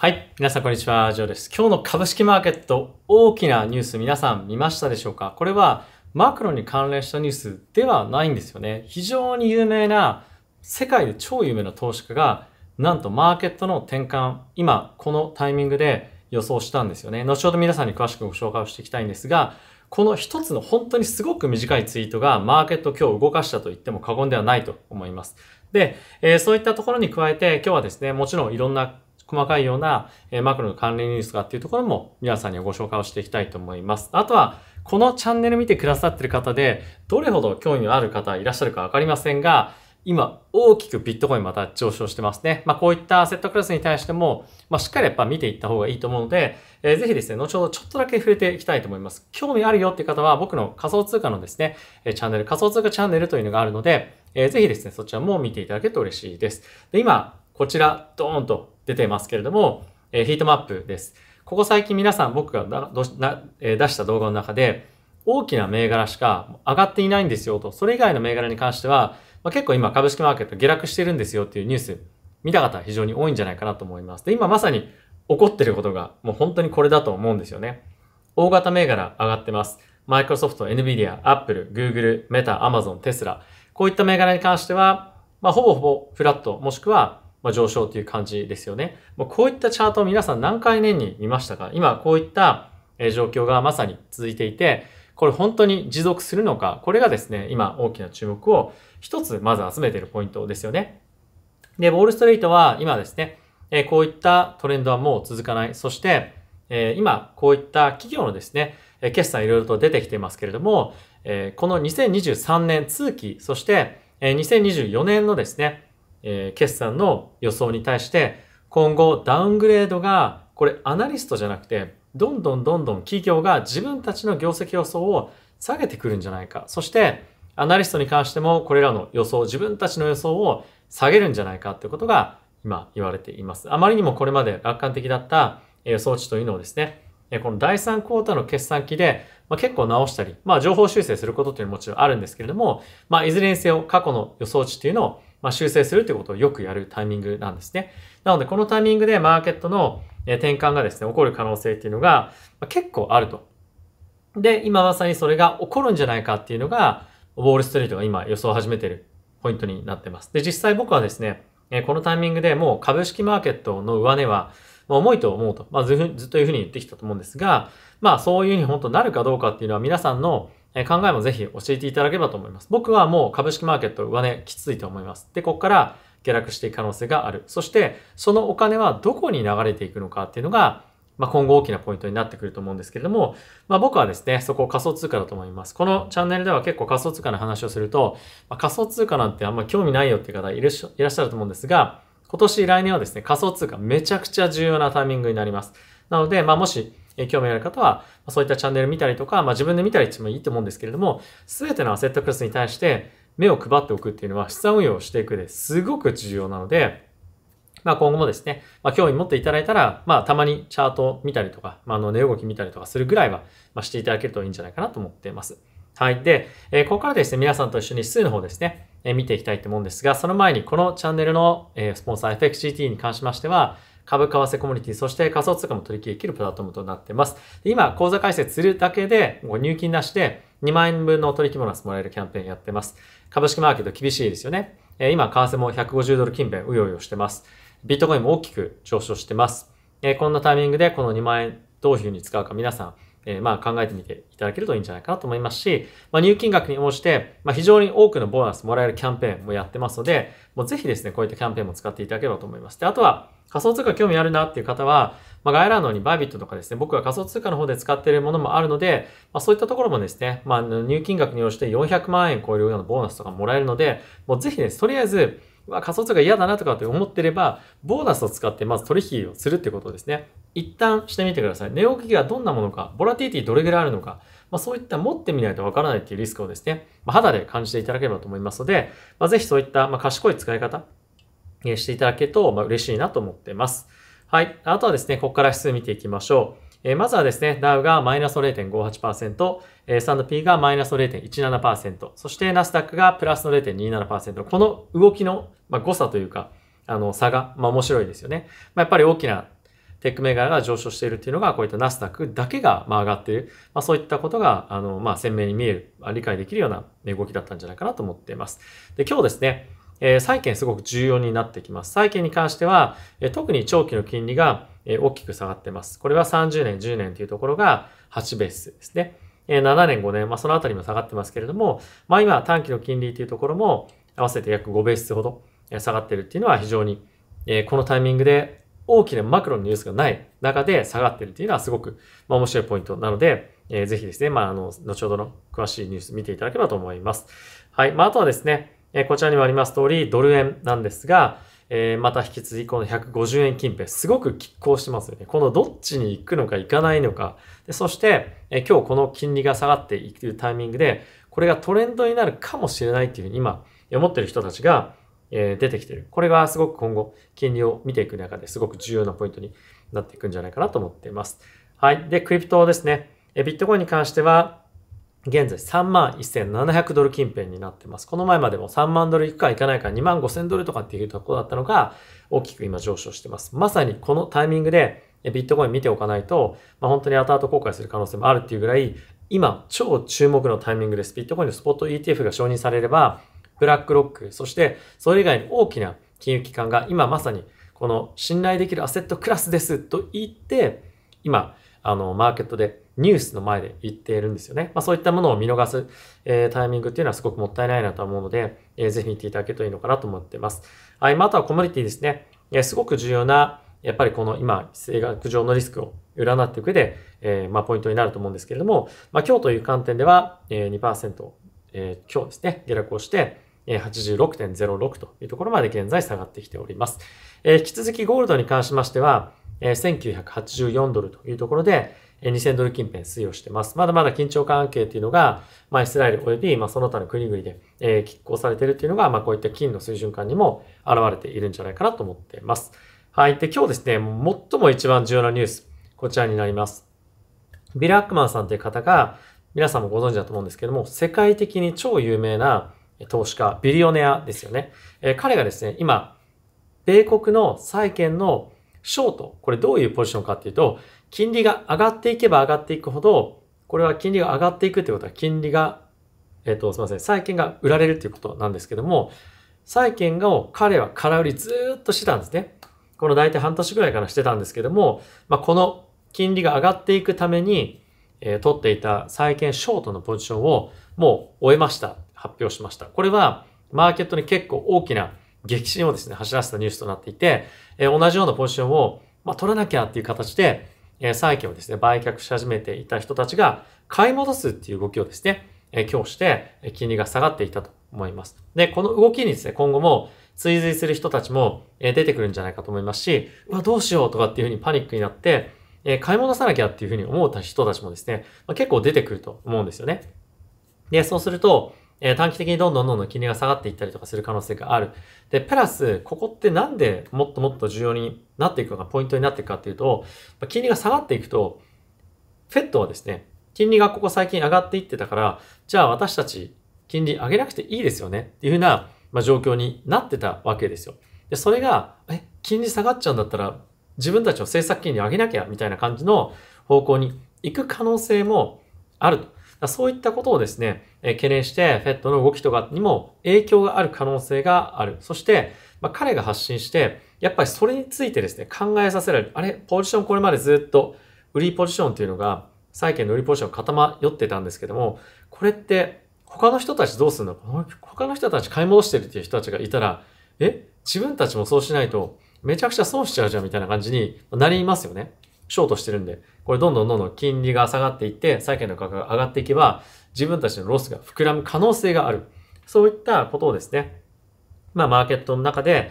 はい。皆さん、こんにちは。ジョーです。今日の株式マーケット、大きなニュース、皆さん見ましたでしょうかこれは、マクロに関連したニュースではないんですよね。非常に有名な、世界で超有名な投資家が、なんとマーケットの転換、今、このタイミングで予想したんですよね。後ほど皆さんに詳しくご紹介をしていきたいんですが、この一つの本当にすごく短いツイートがマーケットを今日動かしたと言っても過言ではないと思います。で、えー、そういったところに加えて今日はですね、もちろんいろんな細かいような、えマクロの関連ニュースがっていうところも皆さんにご紹介をしていきたいと思います。あとは、このチャンネル見てくださってる方で、どれほど興味のある方いらっしゃるかわかりませんが、今、大きくビットコインまた上昇してますね。まあ、こういったアセットクラスに対しても、まあ、しっかりやっぱ見ていった方がいいと思うので、えー、ぜひですね、後ほどちょっとだけ触れていきたいと思います。興味あるよっていう方は、僕の仮想通貨のですね、チャンネル、仮想通貨チャンネルというのがあるので、えー、ぜひですね、そちらも見ていただけると嬉しいです。で、今、こちら、ドーンと出てますけれども、えー、ヒートマップです。ここ最近皆さん僕がな、え出した動画の中で、大きな銘柄しか上がっていないんですよと、それ以外の銘柄に関しては、まあ、結構今株式マーケット下落してるんですよっていうニュース見た方非常に多いんじゃないかなと思います。で、今まさに起こってることがもう本当にこれだと思うんですよね。大型銘柄上がってます。マイクロソフト、NVIDIA、Apple、Google、Meta、Amazon、Tesla。こういった銘柄に関しては、まあ、ほぼほぼフラット、もしくはまあ、上昇という感じですよね。もうこういったチャートを皆さん何回年に見ましたか今こういった状況がまさに続いていて、これ本当に持続するのか、これがですね、今大きな注目を一つまず集めているポイントですよね。で、ウォールストリートは今ですね、えこういったトレンドはもう続かない。そして、え今こういった企業のですね、え決算いろいろと出てきてますけれども、えこの2023年通期、そして、え2024年のですね、えー、決算の予想に対して、今後ダウングレードが、これアナリストじゃなくて、どんどんどんどん企業が自分たちの業績予想を下げてくるんじゃないか。そして、アナリストに関しても、これらの予想、自分たちの予想を下げるんじゃないかってことが今言われています。あまりにもこれまで楽観的だった予想値というのをですね、この第3クォーターの決算期で、まあ、結構直したり、まあ、情報修正することというのはもちろんあるんですけれども、まあ、いずれにせよ過去の予想値というのをまあ、修正するということをよくやるタイミングなんですね。なので、このタイミングでマーケットの転換がですね、起こる可能性っていうのが結構あると。で、今まさにそれが起こるんじゃないかっていうのが、ウォールストリートが今予想を始めてるポイントになってます。で、実際僕はですね、このタイミングでもう株式マーケットの上値は重いと思うと、まあ、ずっというふうに言ってきたと思うんですが、まあそういうふうに本当になるかどうかっていうのは皆さんのえ考えもぜひ教えていただければと思います。僕はもう株式マーケット上値きついと思います。で、ここから下落していく可能性がある。そして、そのお金はどこに流れていくのかっていうのが、まあ、今後大きなポイントになってくると思うんですけれども、まあ、僕はですね、そこを仮想通貨だと思います。このチャンネルでは結構仮想通貨の話をすると、まあ、仮想通貨なんてあんま興味ないよっていう方いらっしゃると思うんですが、今年来年はですね、仮想通貨めちゃくちゃ重要なタイミングになります。なので、まあ、もし興味がある方は、そういったチャンネル見たりとか、まあ、自分で見たりしてもいいと思うんですけれども、すべてのアセットクラスに対して目を配っておくっていうのは資産運用をしていくですごく重要なので、まあ今後もですね、まあ興味持っていただいたら、まあたまにチャート見たりとか、まああの値動き見たりとかするぐらいは、まあしていただけるといいんじゃないかなと思っています。はい。で、えー、ここからですね、皆さんと一緒に指数の方ですね、えー、見ていきたいと思うんですが、その前にこのチャンネルの、えー、スポンサー FXGT に関しましては、株、為替、コミュニティ、そして仮想通貨も取り引できるプラットフォームとなっています。今、口座開設するだけで、入金なしで2万円分の取引ボーナスもらえるキャンペーンやってます。株式マーケット厳しいですよね。今、為替も150ドル近辺うようよしてます。ビットコインも大きく上昇してます。こんなタイミングでこの2万円どういうふうに使うか皆さん、えまあ考えてみていただけるといいんじゃないかなと思いますし、まあ、入金額に応じて、まあ、非常に多くのボーナスもらえるキャンペーンもやってますので、もうぜひですね、こういったキャンペーンも使っていただければと思います。で、あとは、仮想通貨興味あるなっていう方は、まあ、概要欄のにバービットとかですね、僕が仮想通貨の方で使っているものもあるので、まあ、そういったところもですね、まあ、入金額に応じて400万円超えるようなボーナスとかもらえるので、もうぜひです、とりあえず、ま仮想通貨嫌だなとかって思ってれば、ボーナスを使ってまず取引をするってことをですね、一旦してみてください。値動きがどんなものか、ボラティティどれぐらいあるのか、まあ、そういった持ってみないとわからないっていうリスクをですね、まあ、肌で感じていただければと思いますので、まあ、ぜひそういった、ま賢い使い方、えしていただけると、ま嬉しいなと思っています。はい。あとはですね、ここから指数見ていきましょう。えまずはですね、ダウがマイナス0.58%、えー、ド p がマイナス0.17%、そしてナスダックがプラスの0.27%。この動きの、まあ、誤差というか、あの、差が、まあ、面白いですよね。まあ、やっぱり大きなテック銘柄が上昇しているっていうのが、こういったナスダックだけが、ま上がっている。まあ、そういったことが、あの、まあ、鮮明に見える、理解できるような動きだったんじゃないかなと思っています。で、今日ですね、えー、債券すごく重要になってきます。債券に関しては、えー、特に長期の金利が、えー、大きく下がってます。これは30年、10年というところが8ベースですね。えー、7年、5年、まあ、そのあたりも下がってますけれども、まあ、今短期の金利というところも合わせて約5ベースほど下がってるっていうのは非常に、えー、このタイミングで大きなマクロのニュースがない中で下がってるっていうのはすごく、まあ、面白いポイントなので、えー、ぜひですね、まあ、あの、後ほどの詳しいニュース見ていただければと思います。はい。まあ、あとはですね、えこちらにもあります通り、ドル円なんですが、えー、また引き続きこの150円近辺、すごく拮抗してますよね。このどっちに行くのか行かないのか。でそして、え今日この金利が下がっていくタイミングで、これがトレンドになるかもしれないっていうふうに今、思ってる人たちが、え出てきてる。これがすごく今後、金利を見ていく中ですごく重要なポイントになっていくんじゃないかなと思っています。はい。で、クリプトですね。えビットコインに関しては、現在3万1700ドル近辺になってます。この前までも3万ドルいくかいかないか2万5000ドルとかっていうところだったのが大きく今上昇してます。まさにこのタイミングでビットコイン見ておかないと、まあ、本当に後々後悔する可能性もあるっていうぐらい今超注目のタイミングです。ビットコインのスポット ETF が承認されればブラックロック、そしてそれ以外に大きな金融機関が今まさにこの信頼できるアセットクラスですと言って今あのマーケットでニュースの前で言っているんですよね。まあ、そういったものを見逃す、えー、タイミングっていうのはすごくもったいないなと思うので、えー、ぜひ見ていただけるといいのかなと思っています。はい、まあ、あとはコミュニティですね。えすごく重要な、やっぱりこの今、性学上のリスクを占っていく上で、えー、まあ、ポイントになると思うんですけれども、まあ、今日という観点では、え2%、え今日ですね、下落をして、86.06というところまで現在下がってきております。え引き続きゴールドに関しましては、え1984ドルというところで、2000ドル近辺推移をしてます。まだまだ緊張関係っていうのが、まあ、イスラエル及び、まあ、その他の国々で、えー、拮抗されているっていうのが、まあ、こういった金の水準感にも現れているんじゃないかなと思っています。はい。で、今日ですね、最も一番重要なニュース、こちらになります。ビル・アックマンさんという方が、皆さんもご存知だと思うんですけども、世界的に超有名な投資家、ビリオネアですよね。えー、彼がですね、今、米国の債券のショート、これどういうポジションかっていうと、金利が上がっていけば上がっていくほど、これは金利が上がっていくということは、金利が、えっ、と、すみません、債券が売られるということなんですけども、債券を彼は空売りずっとしてたんですね。この大体半年ぐらいからしてたんですけども、まあ、この金利が上がっていくために、えー、取っていた債券ショートのポジションをもう終えました。発表しました。これは、マーケットに結構大きな激震をですね、走らせたニュースとなっていて、えー、同じようなポジションを、まあ、取らなきゃっていう形で、え債券をですね、売却し始めていた人たちが買い戻すっていう動きをですね、今日して金利が下がっていたと思います。で、この動きにですね、今後も追随する人たちも出てくるんじゃないかと思いますし、うわ、どうしようとかっていうふうにパニックになって、買い戻さなきゃっていうふうに思う人たちもですね、結構出てくると思うんですよね。で、そうすると、え短期的にどんどんどんどん金利が下がっていったりとかする可能性がある。で、プラス、ここってなんでもっともっと重要になっていくのがポイントになっていくかっていうと、金利が下がっていくと、フェットはですね、金利がここ最近上がっていってたから、じゃあ私たち金利上げなくていいですよねっていうふうな、ま状況になってたわけですよ。で、それが、え、金利下がっちゃうんだったら、自分たちの政策金利上げなきゃみたいな感じの方向に行く可能性もあると。そういったことをですね、え懸念してフェットの動きとかにも影響がある可能性がある。そして、ま彼が発信して、やっぱりそれについてですね、考えさせられる。あれ、ポジションこれまでずっと売りポジションっていうのが、債券の売りポジション固まよってたんですけども、これって他の人たちどうするの他の人たち買い戻してるっていう人たちがいたら、え自分たちもそうしないとめちゃくちゃ損しちゃうじゃんみたいな感じになりますよね。ショートしてるんで、これどんどんどんどん金利が下がっていって、債券の価格が上がっていけば、自分たちのロスが膨らむ可能性がある。そういったことをですね、まあ、マーケットの中で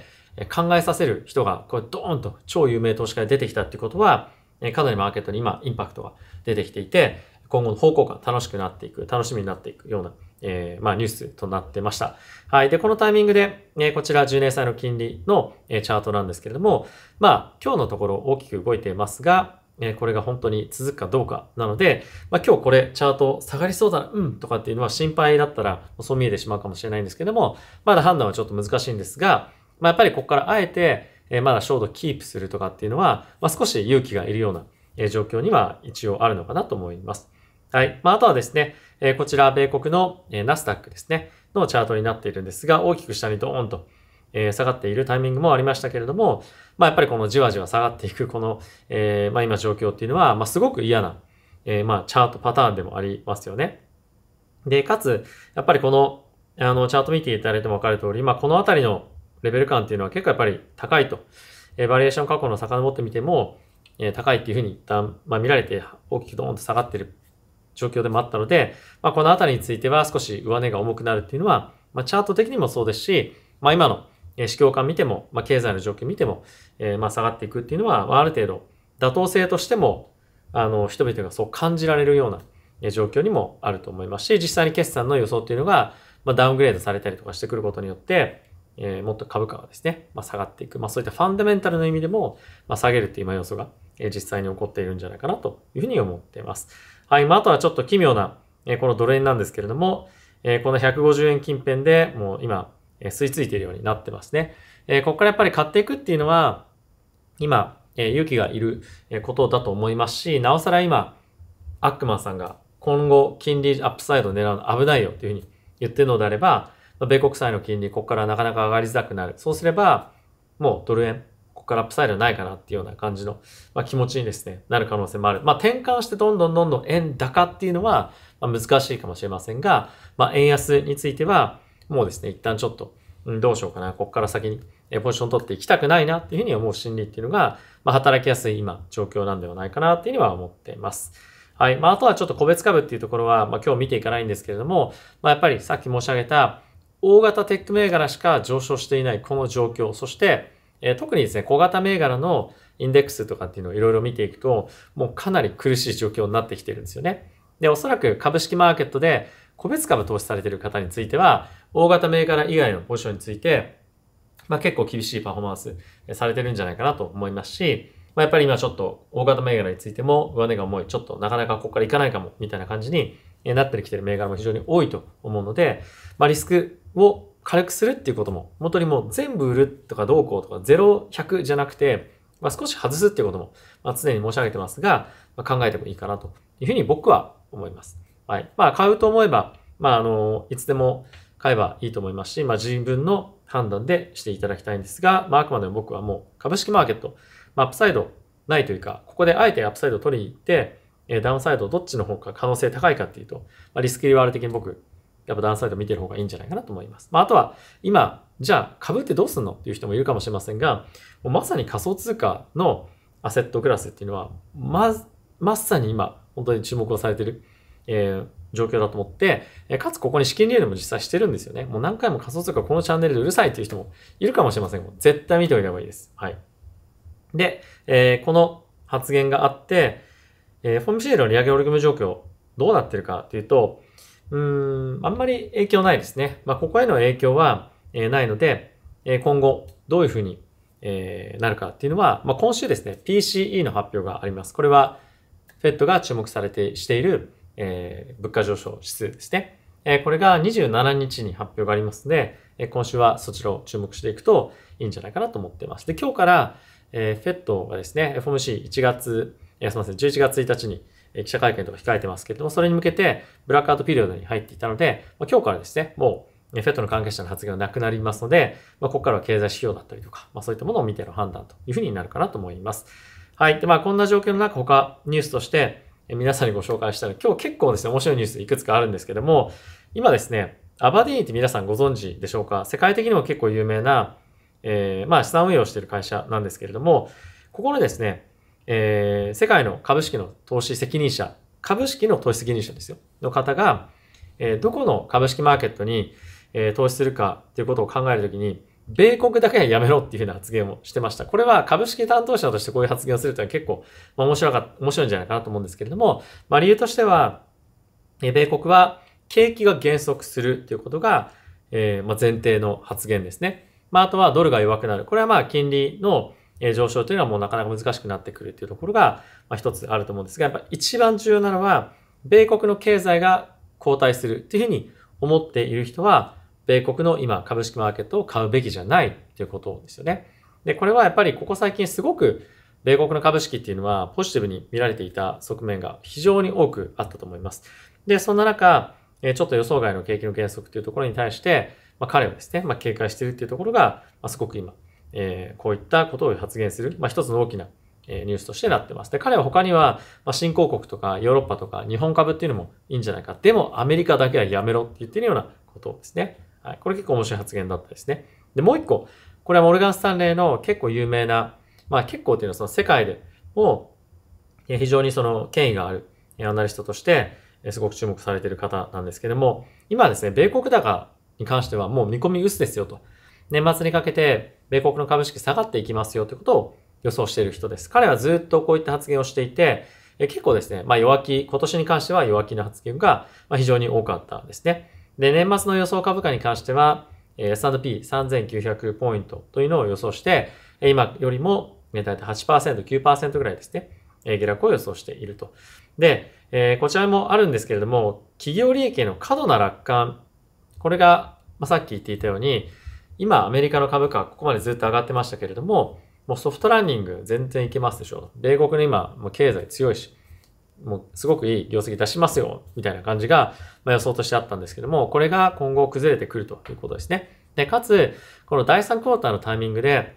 考えさせる人が、これドーンと超有名投資家が出てきたっていうことは、かなりマーケットに今インパクトが出てきていて、今後の方向感楽しくなっていく、楽しみになっていくようなえー、まあ、ニュースとなってました。はい。で、このタイミングで、えー、こちら10年債の金利の、えー、チャートなんですけれども、まあ、今日のところ大きく動いていますが、えー、これが本当に続くかどうかなので、まあ、今日これチャート下がりそうだな、うんとかっていうのは心配だったら、そう見えてしまうかもしれないんですけども、まだ判断はちょっと難しいんですが、まあ、やっぱりここからあえて、えー、まだショートキープするとかっていうのは、まあ、少し勇気がいるような、えー、状況には一応あるのかなと思います。はい。まあ、あとはですね、えこちら、米国の、えナスダックですね、のチャートになっているんですが、大きく下にドーンと、え下がっているタイミングもありましたけれども、まあ、やっぱりこのじわじわ下がっていく、この、えまあ、今状況っていうのは、まあ、すごく嫌な、えまあ、チャートパターンでもありますよね。で、かつ、やっぱりこの、あの、チャート見ていただいてもわかる通り、まあ、このあたりのレベル感っていうのは結構やっぱり高いと。えバリエーション過去の遡ってみても、え高いっていうふうに一旦、まあ、見られて大きくドーンと下がってる状況でもあったので、まあ、このあたりについては少し上値が重くなるっていうのは、まあ、チャート的にもそうですし、まあ、今の市況感見ても、まあ、経済の状況見ても、えー、まあ下がっていくっていうのは、まあ、ある程度妥当性としてもあの人々がそう感じられるような状況にもあると思いますし実際に決算の予想っていうのが、まあ、ダウングレードされたりとかしてくることによって、えー、もっと株価がですね、まあ、下がっていく、まあ、そういったファンダメンタルの意味でも、まあ、下げるっていう今要素が、えー、実際に起こっているんじゃないかなというふうに思っています。はい、まあ、あとはちょっと奇妙な、えこのドル円なんですけれども、えこの150円近辺でもう今、え吸い付いているようになってますね。えここからやっぱり買っていくっていうのは、今、え勇気がいることだと思いますし、なおさら今、アックマンさんが今後金利アップサイド狙うの危ないよっていうふうに言ってるのであれば、米国債の金利、ここからなかなか上がりづらくなる。そうすれば、もうドル円、からアップサイドないかなっていうような感じの、まあ、気持ちにですね、なる可能性もある。まあ、転換してどんどんどんどん円高っていうのは、まあ、難しいかもしれませんが、まあ、円安については、もうですね、一旦ちょっと、うん、どうしようかな、ここから先にポジション取っていきたくないなっていうふうに思う心理っていうのが、まあ、働きやすい今、状況なんではないかなっていうには思っています。はい。まあ、あとはちょっと個別株っていうところは、まあ、今日見ていかないんですけれども、まあ、やっぱりさっき申し上げた、大型テック銘柄しか上昇していないこの状況、そして、え特にですね、小型銘柄のインデックスとかっていうのをいろいろ見ていくと、もうかなり苦しい状況になってきてるんですよね。で、おそらく株式マーケットで個別株投資されてる方については、大型銘柄以外のポジションについて、まあ、結構厳しいパフォーマンスされてるんじゃないかなと思いますし、まあ、やっぱり今ちょっと大型銘柄についても上値が重い、ちょっとなかなかここからいかないかも、みたいな感じになってきてる銘柄も非常に多いと思うので、まあ、リスクを軽くするっていうことも、本当にもう全部売るとかどうこうとか0、100じゃなくて、まあ、少し外すっていうことも、まあ、常に申し上げてますが、まあ、考えてもいいかなというふうに僕は思います。はい。まあ、買うと思えば、まあ、あの、いつでも買えばいいと思いますし、まあ、自分の判断でしていただきたいんですが、まあ、あくまでも僕はもう株式マーケット、まあ、アップサイドないというか、ここであえてアップサイドを取りに行って、ダウンサイドどっちの方が可能性高いかっていうと、まあ、リスクリワール的に僕やっぱダウンサイド見てる方がいいんじゃないかなと思います。まあ、あとは、今、じゃあ株ってどうすんのっていう人もいるかもしれませんが、もうまさに仮想通貨のアセットクラスっていうのは、ま、まさに今、本当に注目をされてる、えー、状況だと思って、えかつここに資金流入も実際してるんですよね。もう何回も仮想通貨このチャンネルでうるさいっていう人もいるかもしれませんが、絶対見ておいた方がいいです。はい。で、えー、この発言があって、えー、フォームシールの利上げオリグム状況、どうなってるかっていうと、うん、あんまり影響ないですね。まあ、ここへの影響は、えー、ないので、えー、今後どういうふうに、えー、なるかっていうのは、まあ、今週ですね、PCE の発表があります。これは、FED が注目されてしている、えー、物価上昇指数ですね。えー、これが27日に発表がありますので、えー、今週はそちらを注目していくといいんじゃないかなと思っています。で、今日から、えー、FED がですね、FOMC1 月、えすみません、11月1日に、記者会見とか控えてますけれども、それに向けてブラックアウトピリオドに入っていたので、今日からですね、もう、フェットの関係者の発言はなくなりますので、まあ、ここからは経済指標だったりとか、まあ、そういったものを見ての判断というふうになるかなと思います。はい。で、まあ、こんな状況の中、他ニュースとして、皆さんにご紹介したら、今日結構ですね、面白いニュースいくつかあるんですけども、今ですね、アバディーンって皆さんご存知でしょうか世界的にも結構有名な、えー、まあ資産運用している会社なんですけれども、ここのですね、えー、世界の株式の投資責任者、株式の投資責任者ですよ、の方が、えー、どこの株式マーケットに、えー、投資するかということを考えるときに、米国だけはやめろっていうふうな発言をしてました。これは株式担当者としてこういう発言をするというのは結構、まあ、面白か、面白いんじゃないかなと思うんですけれども、まあ理由としては、え米国は景気が減速するということが、えー、まあ、前提の発言ですね。まああとはドルが弱くなる。これはまあ金利の、え上昇というのはもうなかなか難しくなってくるというところが、まあ、一つあると思うんですが、やっぱ一番重要なのは、米国の経済が後退するというふうに思っている人は、米国の今株式マーケットを買うべきじゃないということですよね。で、これはやっぱりここ最近すごく米国の株式っていうのはポジティブに見られていた側面が非常に多くあったと思います。で、そんな中、ちょっと予想外の景気の減速というところに対して、まあ、彼をですね、まあ、警戒しているっていうところが、まあ、すごく今えー、こういったことを発言する、まあ、一つの大きな、えー、ニュースとしてなってます。で、彼は他には、まあ、新興国とかヨーロッパとか日本株っていうのもいいんじゃないか。でもアメリカだけはやめろって言ってるようなことですね。はい。これ結構面白い発言だったですね。で、もう一個。これはモルガン・スタンレーの結構有名な、まあ結構っていうのはその世界でも非常にその権威があるアナリストとしてすごく注目されている方なんですけれども、今ですね、米国高に関してはもう見込み薄ですよと。年末にかけて米国の株式下がっていきますよということを予想している人です。彼はずっとこういった発言をしていて、え結構ですね、まあ弱気、今年に関しては弱気の発言が非常に多かったんですね。で、年末の予想株価に関しては、S&P3900 ポイントというのを予想して、今よりも大体8%、9%ぐらいですね、下落を予想していると。で、えこちらもあるんですけれども、企業利益への過度な楽観、これが、まあ、さっき言っていたように、今アメリカの株価はここまでずっと上がってましたけれども、もうソフトランニング全然いけますでしょう。米国の今、もう経済強いし、もうすごくいい業績出しますよ、みたいな感じが、ま予想としてあったんですけども、これが今後崩れてくるということですね。で、かつ、この第3クォーターのタイミングで、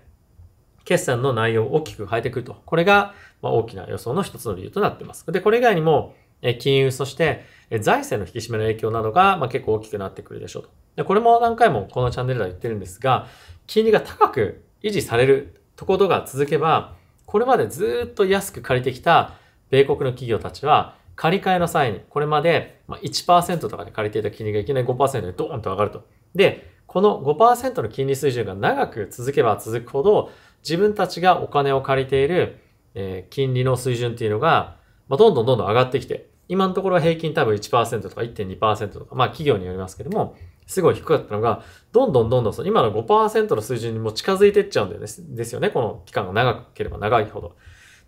決算の内容を大きく変えてくると。これが、ま大きな予想の一つの理由となっています。で、これ以外にも、金融、そして財政の引き締めの影響などが、ま結構大きくなってくるでしょうと。で、これも何回もこのチャンネルでは言ってるんですが、金利が高く維持されるところが続けば、これまでずっと安く借りてきた米国の企業たちは、借り換えの際に、これまで1%とかで借りていた金利がいきなり5%でドーンと上がると。で、この5%の金利水準が長く続けば続くほど、自分たちがお金を借りている、え金利の水準っていうのが、まどんどんどんどん上がってきて、今のところは平均多分1%とか1.2%とか、まあ企業によりますけども、すごい低かったのが、どんどんどんどんその今の5%の水準にも近づいていっちゃうんですですよね。この期間が長ければ長いほど。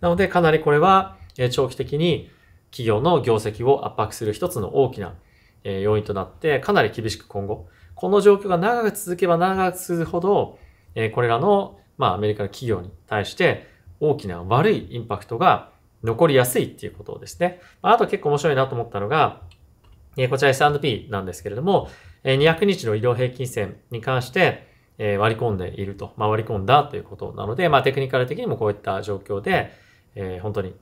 なので、かなりこれは長期的に企業の業績を圧迫する一つの大きな要因となって、かなり厳しく今後、この状況が長く続けば長く続くほど、これらの、まあ、アメリカの企業に対して大きな悪いインパクトが残りやすいっていうことですね。あと結構面白いなと思ったのが、こちら S&P なんですけれども、200日の移動平均線に関して、え割り込んでいると、まあ、割り込んだということなので、まあ、テクニカル的にもこういった状況で、えー、本当に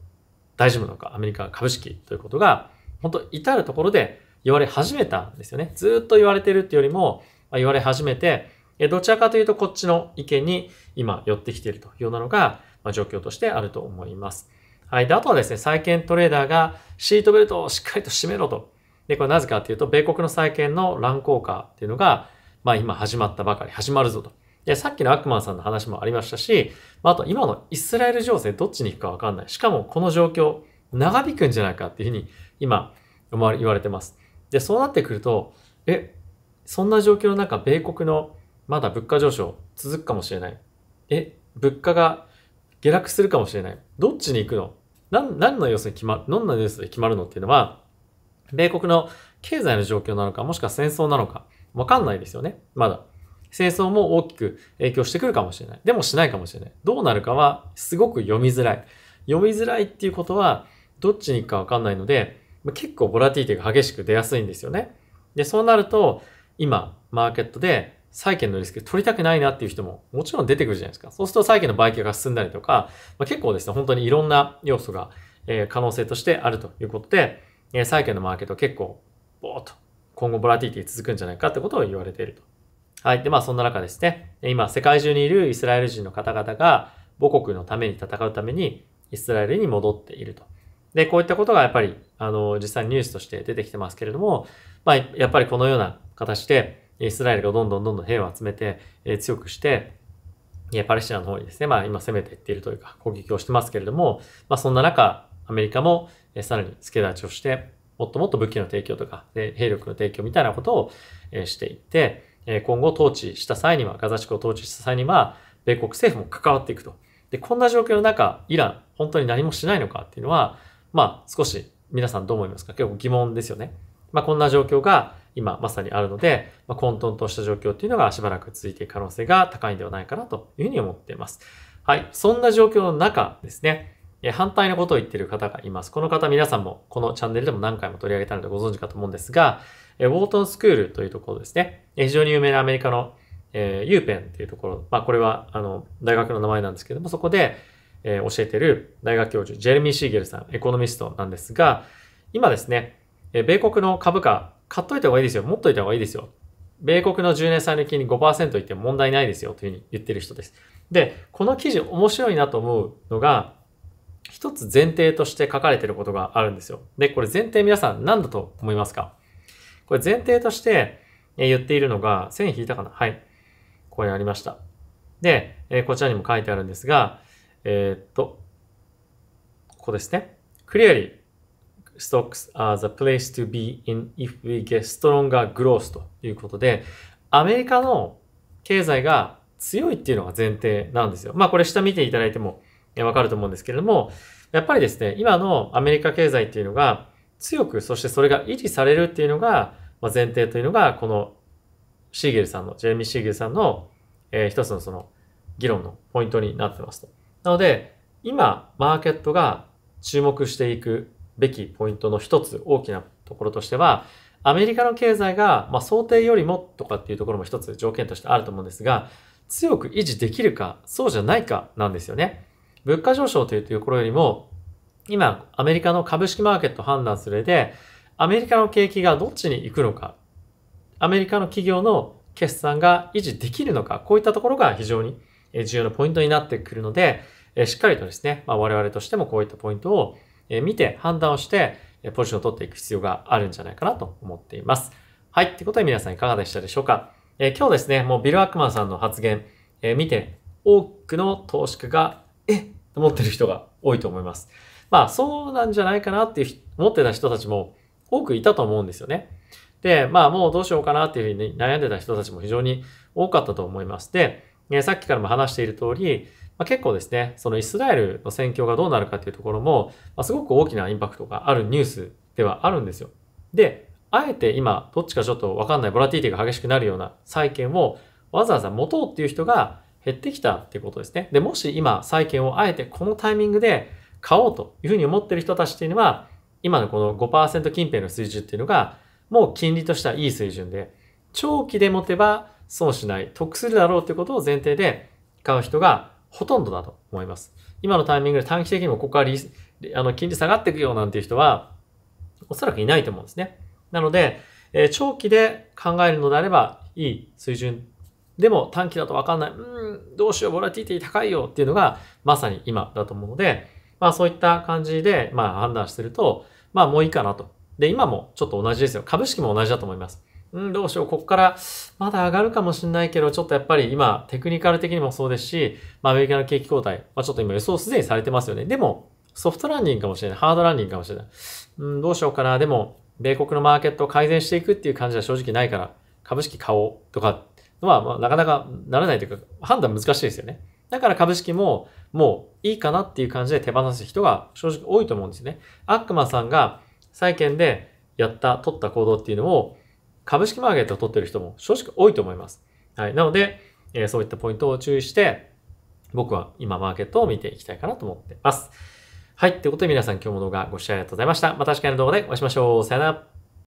大丈夫なのか、アメリカ株式ということが、本当至るところで言われ始めたんですよね。ずっと言われてるっていうよりも、まあ、言われ始めて、えどちらかというとこっちの意見に今寄ってきているというようなのが、まあ、状況としてあると思います。はい。で、あとはですね、債券トレーダーがシートベルトをしっかりと締めろとで、これなぜかっていうと、米国の債券の乱高下っていうのが、まあ今始まったばかり、始まるぞと。で、さっきのアクマンさんの話もありましたし、まあ、あと今のイスラエル情勢どっちに行くかわかんない。しかもこの状況、長引くんじゃないかっていうふうに今言われてます。で、そうなってくると、え、そんな状況の中、米国のまだ物価上昇続くかもしれない。え、物価が下落するかもしれない。どっちに行くの何の要素で決まる、どんなニュースで決まるのっていうのは、米国の経済の状況なのか、もしくは戦争なのか、わかんないですよね。まだ。戦争も大きく影響してくるかもしれない。でもしないかもしれない。どうなるかはすごく読みづらい。読みづらいっていうことは、どっちに行くかわかんないので、結構ボラティティが激しく出やすいんですよね。で、そうなると、今、マーケットで債券のリスク取りたくないなっていう人ももちろん出てくるじゃないですか。そうすると債券の売却が進んだりとか、まあ、結構ですね、本当にいろんな要素が、えー、可能性としてあるということで、え債券のマーケット結構、ぼーっと、今後ボラティティ続くんじゃないかってことを言われていると。はい。で、まあそんな中ですね、今世界中にいるイスラエル人の方々が母国のために戦うためにイスラエルに戻っていると。で、こういったことがやっぱり、あの、実際にニュースとして出てきてますけれども、まあやっぱりこのような形でイスラエルがどんどんどんどん兵を集めて、え強くして、パレスチナの方にですね、まあ今攻めていっているというか攻撃をしてますけれども、まあそんな中、アメリカもえさらに付け立ちをして、もっともっと武器の提供とか、で兵力の提供みたいなことを、えしていって、え今後統治した際には、ガザ地区を統治した際には、米国政府も関わっていくと。で、こんな状況の中、イラン、本当に何もしないのかっていうのは、まあ、少し皆さんどう思いますか結構疑問ですよね。まあ、こんな状況が今まさにあるので、まあ、混沌とした状況っていうのがしばらく続いていく可能性が高いんではないかなというふうに思っています。はい。そんな状況の中ですね、反対のことを言っている方がいます。この方皆さんもこのチャンネルでも何回も取り上げたのでご存知かと思うんですが、ウォートンスクールというところですね。非常に有名なアメリカの、えー、ユーペンっていうところ、まあこれはあの大学の名前なんですけども、そこで、えー、教えてる大学教授、ジェレミー・シーゲルさん、エコノミストなんですが、今ですね、米国の株価、買っといた方がいいですよ。持っといた方がいいですよ。米国の10年債の金利5%いっても問題ないですよというふうに言ってる人です。で、この記事面白いなと思うのが、一つ前提として書かれていることがあるんですよ。で、これ前提皆さん何だと思いますかこれ前提として言っているのが、線引いたかなはい。ここにありました。で、えこちらにも書いてあるんですが、えー、っと、ここですね。Clearly, stocks are the place to be in if we get stronger growth ということで、アメリカの経済が強いっていうのが前提なんですよ。まあこれ下見ていただいてもわかると思うんですけれども、やっぱりですね、今のアメリカ経済っていうのが強く、そしてそれが維持されるっていうのが、ま前提というのが、このシーゲルさんの、ジェレミー・シーゲルさんの、えー、一つのその議論のポイントになってますと。なので、今、マーケットが注目していくべきポイントの一つ、大きなところとしては、アメリカの経済が、ま想定よりもとかっていうところも一つ条件としてあると思うんですが、強く維持できるか、そうじゃないかなんですよね。物価上昇というところよりも、今、アメリカの株式マーケット判断する上で、アメリカの景気がどっちに行くのか、アメリカの企業の決算が維持できるのか、こういったところが非常に重要なポイントになってくるので、しっかりとですね、まあ、我々としてもこういったポイントを見て判断をして、ポジションを取っていく必要があるんじゃないかなと思っています。はい。ってことで皆さんいかがでしたでしょうか、え今日ですね、もうビル・アックマンさんの発言、え見て、多くの投資家がえと思ってる人が多いと思います。まあそうなんじゃないかなっていう思ってた人たちも多くいたと思うんですよね。で、まあもうどうしようかなっていうふうに悩んでた人たちも非常に多かったと思います。で、さっきからも話している通り、まあ、結構ですね、そのイスラエルの戦況がどうなるかっていうところも、まあ、すごく大きなインパクトがあるニュースではあるんですよ。で、あえて今、どっちかちょっとわかんない、ボラティティが激しくなるような債建をわざわざ持とうっていう人が、減ってきたっていうことですね。で、もし今、債券をあえてこのタイミングで買おうというふうに思ってる人たちっていうのは、今のこの5%近辺の水準っていうのが、もう金利としてはいい水準で、長期で持てば損しない、得するだろうということを前提で買う人がほとんどだと思います。今のタイミングで短期的にもここからあの金利下がっていくよなんていう人は、おそらくいないと思うんですね。なので、え長期で考えるのであれば、いい水準でも短期だとわかんない。うん、どうしよう、ボラティティ高いよっていうのがまさに今だと思うので、まあそういった感じで、まあ判断してると、まあもういいかなと。で、今もちょっと同じですよ。株式も同じだと思います。うん、どうしよう。ここからまだ上がるかもしれないけど、ちょっとやっぱり今テクニカル的にもそうですし、まあアメリカの景気後退、まあちょっと今予想すでにされてますよね。でも、ソフトランニングかもしれない。ハードランニングかもしれない。うん、どうしようかな。でも、米国のマーケットを改善していくっていう感じは正直ないから、株式買おうとかまあ、まあ、なかなかならないというか、判断難しいですよね。だから株式ももういいかなっていう感じで手放す人が正直多いと思うんですね。悪魔さんが債券でやった、取った行動っていうのを株式マーケットを取ってる人も正直多いと思います。はい。なので、えー、そういったポイントを注意して、僕は今マーケットを見ていきたいかなと思ってます。はい。ということで皆さん今日も動画ご視聴ありがとうございました。また次回の動画でお会いしましょう。さよなら。